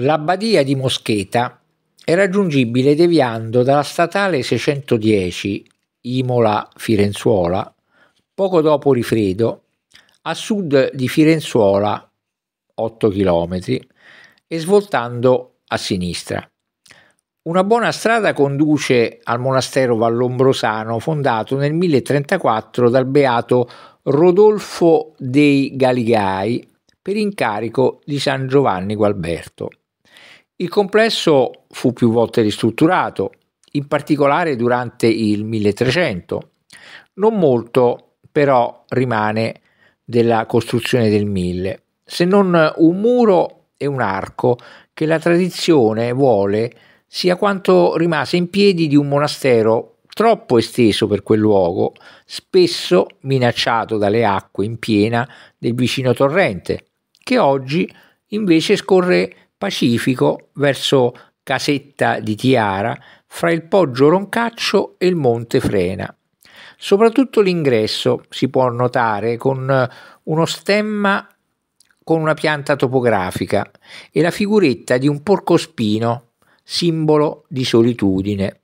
L'abbadia di Moscheta è raggiungibile deviando dalla statale 610 Imola-Firenzuola poco dopo Rifredo a sud di Firenzuola 8 km e svoltando a sinistra. Una buona strada conduce al monastero Vallombrosano fondato nel 1034 dal beato Rodolfo dei Galigai per incarico di San Giovanni Gualberto. Il complesso fu più volte ristrutturato, in particolare durante il 1300. Non molto però rimane della costruzione del 1000, se non un muro e un arco che la tradizione vuole sia quanto rimase in piedi di un monastero troppo esteso per quel luogo, spesso minacciato dalle acque in piena del vicino torrente, che oggi invece scorre Pacifico verso Casetta di Tiara, fra il Poggio Roncaccio e il Monte Frena. Soprattutto l'ingresso si può notare con eh, uno stemma con una pianta topografica e la figuretta di un porcospino, simbolo di solitudine.